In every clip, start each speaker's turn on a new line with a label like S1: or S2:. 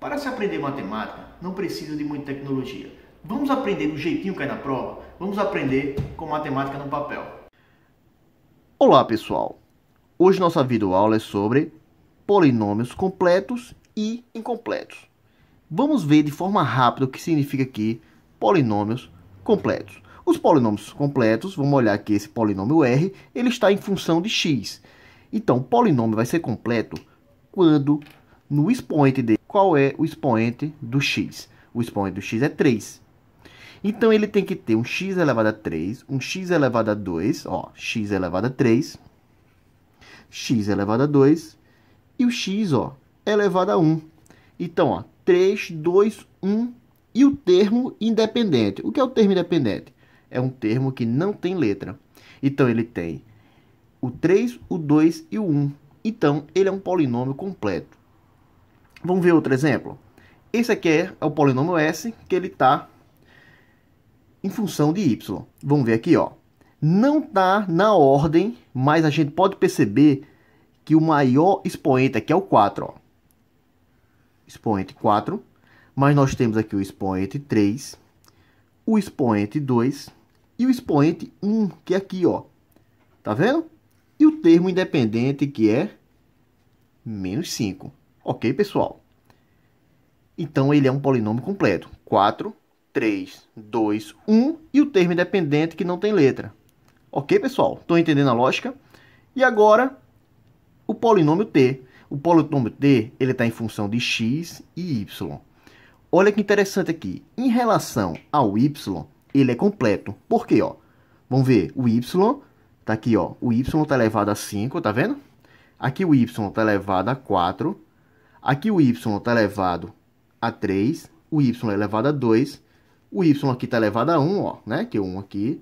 S1: Para se aprender matemática, não precisa de muita tecnologia. Vamos aprender do jeitinho que é na prova? Vamos aprender com matemática no papel. Olá, pessoal! Hoje nossa videoaula é sobre polinômios completos e incompletos. Vamos ver de forma rápida o que significa aqui polinômios completos. Os polinômios completos, vamos olhar aqui esse polinômio R, ele está em função de x. Então, o polinômio vai ser completo quando no expoente dele. Qual é o expoente do x? O expoente do x é 3. Então, ele tem que ter um x elevado a 3, um x elevado a 2, ó, x elevado a 3, x elevado a 2, e o x, ó, elevado a 1. Então, ó, 3, 2, 1 e o termo independente. O que é o termo independente? É um termo que não tem letra. Então, ele tem o 3, o 2 e o 1. Então, ele é um polinômio completo. Vamos ver outro exemplo. Esse aqui é, é o polinômio S, que ele está em função de y. Vamos ver aqui, ó. Não está na ordem, mas a gente pode perceber que o maior expoente aqui é o 4, ó. Expoente 4, mas nós temos aqui o expoente 3, o expoente 2 e o expoente 1, que é aqui, ó. Tá vendo? E o termo independente, que é menos 5. Ok, pessoal? Então, ele é um polinômio completo. 4, 3, 2, 1 e o termo independente que não tem letra. Ok, pessoal? Estão entendendo a lógica? E agora, o polinômio t. O polinômio t ele está em função de x e y. Olha que interessante aqui. Em relação ao y, ele é completo. Por quê? Ó? Vamos ver. O y está aqui. Ó. O y está elevado a 5, tá vendo? Aqui o y está elevado a 4 Aqui o y está elevado a 3, o y é elevado a 2, o y aqui está elevado a 1, ó, né? que é 1 aqui,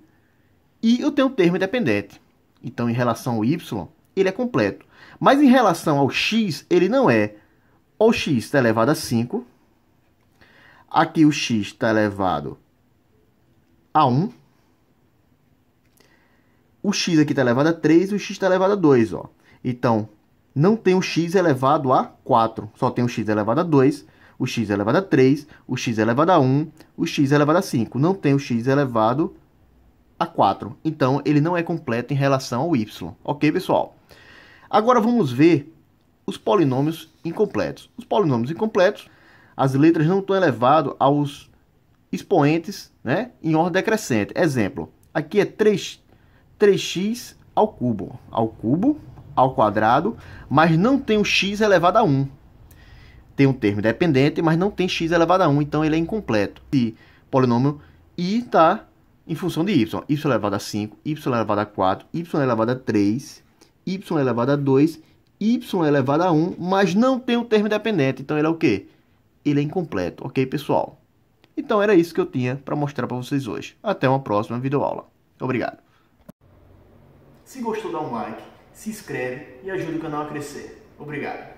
S1: e eu tenho um termo independente. Então, em relação ao y, ele é completo. Mas em relação ao x, ele não é. O x está elevado a 5, aqui o x está elevado a 1, o x aqui está elevado a 3 e o x está elevado a 2. Ó. Então, não tem o x elevado a 4, só tem o x elevado a 2, o x elevado a 3, o x elevado a 1, o x elevado a 5. Não tem o x elevado a 4. Então, ele não é completo em relação ao y. Ok, pessoal? Agora vamos ver os polinômios incompletos. Os polinômios incompletos, as letras não estão elevadas aos expoentes né, em ordem decrescente. Exemplo, aqui é 3, 3x ao cubo. Ao cubo, ao quadrado, mas não tem o x elevado a 1. Tem um termo dependente, mas não tem x elevado a 1, então ele é incompleto. E polinômio i está em função de y. y elevado a 5, y elevado a 4, y elevado a 3, y elevado a 2, y elevado a 1, mas não tem um termo dependente, então ele é o quê? Ele é incompleto, ok, pessoal? Então era isso que eu tinha para mostrar para vocês hoje. Até uma próxima videoaula. Obrigado. Se gostou, dá um like se inscreve e ajuda o canal a crescer. Obrigado!